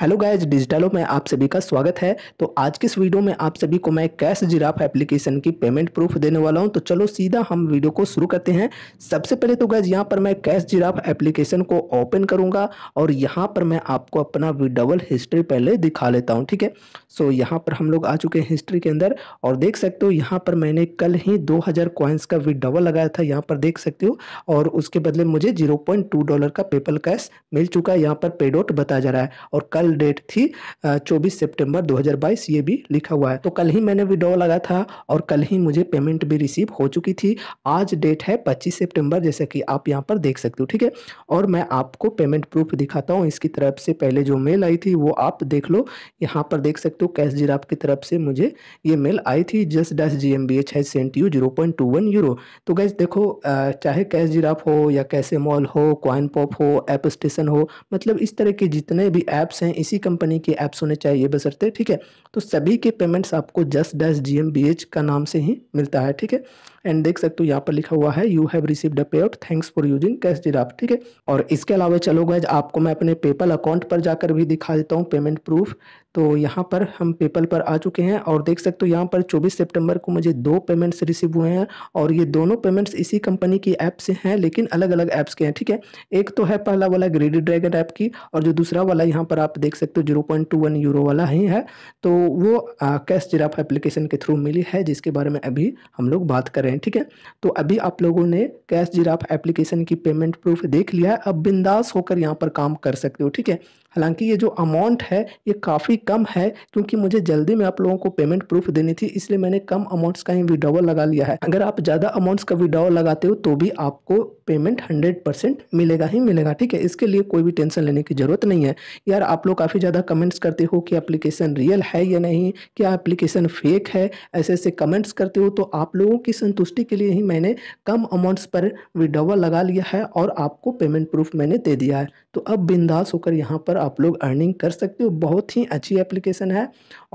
hello guys डिजिटलो में आप सभी का स्वागत है तो आज के इस वीडियो में आप सभी को मैं कैश जिराफ एप्लीकेशन की पेमेंट प्रूफ देने वाला हूं तो चलो सीधा हम वीडियो को शुरू करते हैं सबसे पहले तो गाइज यहां पर मैं कैश जिराफ एप्लीकेशन को ओपन करूंगा और यहां पर मैं आपको अपना विडबल हिस्ट्री पहले दिखा लेता हूँ ठीक है सो यहाँ पर हम लोग आ चुके हैं हिस्ट्री के अंदर और देख सकते हो यहाँ पर मैंने कल ही दो हज़ार का विडबल लगाया था यहाँ पर देख सकते हो और उसके बदले मुझे जीरो डॉलर का पेपल कैश मिल चुका है यहाँ पर पेडोट बताया जा रहा है और कल कल डेट थी चौबीस सितंबर 2022 ये भी लिखा हुआ है तो कल ही मैंने विड्रॉ लगा था और कल ही मुझे पेमेंट भी रिसीव हो चुकी थी आज डेट है 25 सितंबर जैसा कि आप यहाँ पर देख सकते हो ठीक है और मैं आपको पेमेंट प्रूफ दिखाता हूँ इसकी तरफ से पहले जो मेल आई थी वो आप देख लो यहाँ पर देख सकते हो कैश जिराफ की तरफ से मुझे ये मेल आई थी just dash G M B H है sent you zero point two one euro तो गैस देखो चाहे कैश जीराफ हो या कैसे मॉल हो क्वाइन पॉप हो ऐप स्टेशन हो मतलब इस तरह के जितने भी ऐप्स हैं इसी कंपनी के ऐप्स होने चाहिए बसरते ठीक है तो सभी के पेमेंट्स आपको जस्ट डैश जी का नाम से ही मिलता है ठीक है एंड देख सकते हो यहाँ पर लिखा हुआ है you have received a pay out thanks for using cash giraffe ठीक है और इसके अलावा चलो गैज आपको मैं अपने पेपल अकाउंट पर जाकर भी दिखा देता हूँ पेमेंट प्रूफ तो यहाँ पर हम पेपल पर आ चुके हैं और देख सकते हो यहाँ पर 24 सितंबर को मुझे दो पेमेंट्स रिसीव हुए हैं और ये दोनों पेमेंट्स इसी कंपनी की ऐप से हैं लेकिन अलग अलग ऐप्स के हैं ठीक है एक तो है पहला वाला ग्रेडी ड्रैगन ऐप की और जो दूसरा वाला यहाँ पर आप देख सकते हो zero point two one euro वाला ही है तो वो कैश जिराफ एप्लीकेशन के थ्रू मिली है जिसके बारे में अभी हम लोग बात कर रहे हैं हैं ठीक है तो अभी आप लोगों ने कैश जिराफ एप्लीकेशन की पेमेंट प्रूफ देख लिया है अब बिंदास होकर यहाँ पर काम कर सकते हो ठीक है हालांकि ये जो अमाउंट है ये काफ़ी कम है क्योंकि मुझे जल्दी में आप लोगों को पेमेंट प्रूफ देनी थी इसलिए मैंने कम अमाउंट्स का ही विड्रॉवल लगा लिया है अगर आप ज़्यादा अमाउंट्स का विड्रॉवल लगाते हो तो भी आपको पेमेंट हंड्रेड परसेंट मिलेगा ही मिलेगा ठीक है इसके लिए कोई भी टेंशन लेने की ज़रूरत नहीं है यार आप लोग काफ़ी ज़्यादा कमेंट्स करते हो कि एप्लीकेशन रियल है या नहीं क्या अप्लीकेशन फेक है ऐसे ऐसे कमेंट्स करते हो तो आप लोगों की संतुष्टि के लिए ही मैंने कम अमाउंट्स पर विड्रॉवल लगा लिया है और आपको पेमेंट प्रूफ मैंने दे दिया है तो अब बिंदास होकर यहाँ पर आप लोग अर्निंग कर सकते हो बहुत ही अच्छी एप्लीकेशन है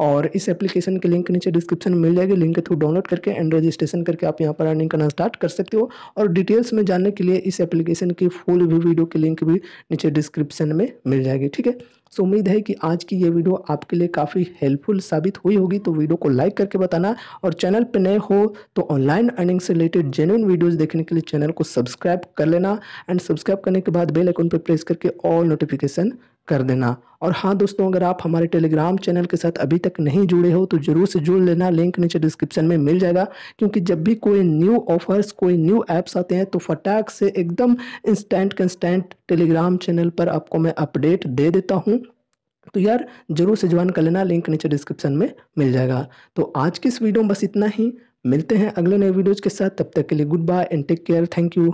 और इस एप्लीकेशन के लिंक नीचे डिस्क्रिप्शन में मिल जाएगी लिंक के थ्रू डाउनलोड करके एंड रजिस्ट्रेशन करके आप यहाँ पर अर्निंग करना स्टार्ट कर सकते हो और डिटेल्स में जानने के लिए इस एप्लीकेशन की फुल भी वीडियो की लिंक भी नीचे डिस्क्रिप्शन में मिल जाएगी ठीक है सो उम्मीद है कि आज की ये वीडियो आपके लिए काफ़ी हेल्पफुल साबित हुई होगी तो वीडियो को लाइक करके बताना और चैनल पर नए हो तो ऑनलाइन अर्निंग से रिलेटेड जेन्यून वीडियोस देखने के लिए चैनल को सब्सक्राइब कर लेना एंड सब्सक्राइब करने के बाद बेल आइकन पर प्रेस करके ऑल नोटिफिकेशन कर देना और हाँ दोस्तों अगर आप हमारे टेलीग्राम चैनल के साथ अभी तक नहीं जुड़े हो तो ज़रूर से जुड़ लेना लिंक नीचे डिस्क्रिप्शन में मिल जाएगा क्योंकि जब भी कोई न्यू ऑफर्स कोई न्यू ऐप्स आते हैं तो फटाक से एकदम इंस्टेंट कंस्टेंट टेलीग्राम चैनल पर आपको मैं अपडेट दे देता हूँ तो यार जरूर से ज्वाइन कर लेना लिंक नीचे डिस्क्रिप्शन में मिल जाएगा तो आज की इस वीडियो में बस इतना ही मिलते हैं अगले नए वीडियोज़ के साथ तब तक के लिए good bye and take care thank you